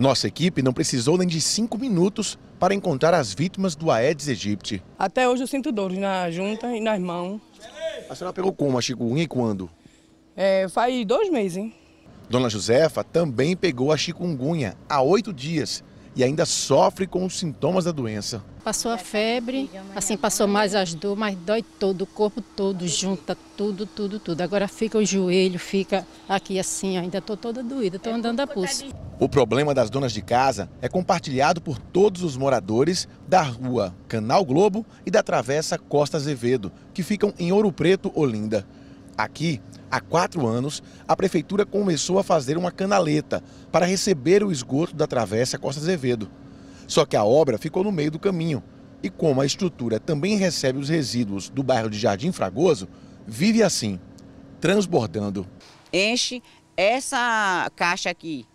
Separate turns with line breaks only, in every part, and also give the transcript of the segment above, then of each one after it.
Nossa equipe não precisou nem de cinco minutos para encontrar as vítimas do Aedes aegypti.
Até hoje eu sinto dores na junta e nas mãos.
A senhora pegou como a chikungunya e quando?
É, faz dois meses, hein?
Dona Josefa também pegou a chikungunya há oito dias e ainda sofre com os sintomas da doença.
Passou a febre, assim passou mais as dores, mas dói todo, o corpo todo, junta tudo, tudo, tudo. Agora fica o joelho, fica aqui assim, ainda estou toda doída, estou andando a pulso.
O problema das donas de casa é compartilhado por todos os moradores da rua Canal Globo e da Travessa Costa Azevedo, que ficam em Ouro Preto, Olinda. Aqui, há quatro anos, a prefeitura começou a fazer uma canaleta para receber o esgoto da travessa Costa Azevedo. Só que a obra ficou no meio do caminho. E como a estrutura também recebe os resíduos do bairro de Jardim Fragoso, vive assim, transbordando.
Enche essa caixa aqui,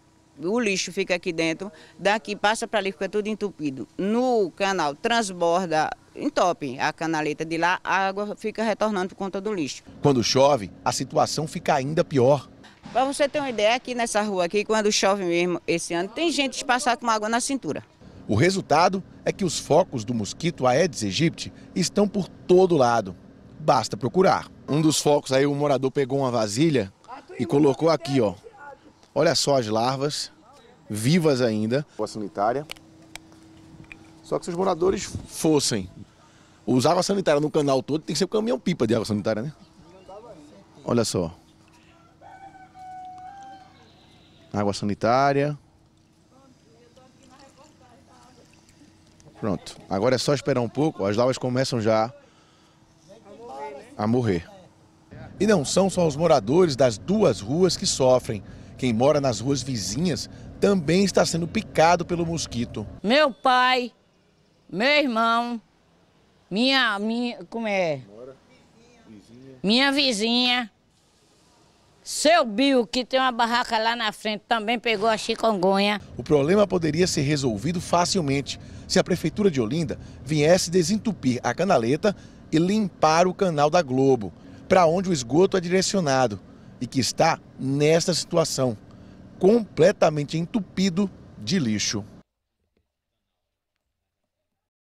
o lixo fica aqui dentro, daqui passa para ali, fica tudo entupido. No canal transborda entope a canaleta de lá, a água fica retornando por conta do lixo.
Quando chove, a situação fica ainda pior.
Para você ter uma ideia, aqui nessa rua aqui, quando chove mesmo esse ano, tem gente passar com água na cintura.
O resultado é que os focos do mosquito Aedes aegypti estão por todo lado. Basta procurar. Um dos focos aí, o morador pegou uma vasilha e colocou aqui, ó. Olha só as larvas, vivas ainda. Boa sanitária, só que se os moradores fossem usar água sanitária no canal todo, tem que ser o caminhão pipa de água sanitária, né? Olha só. Água sanitária. Pronto. Agora é só esperar um pouco. As lavas começam já a morrer. E não são só os moradores das duas ruas que sofrem. Quem mora nas ruas vizinhas também está sendo picado pelo mosquito.
Meu pai meu irmão, minha, minha como é? Vizinha. Minha vizinha. Seu Bill, que tem uma barraca lá na frente, também pegou a chicongonha.
O problema poderia ser resolvido facilmente se a Prefeitura de Olinda viesse desentupir a canaleta e limpar o canal da Globo, para onde o esgoto é direcionado e que está nesta situação, completamente entupido de lixo.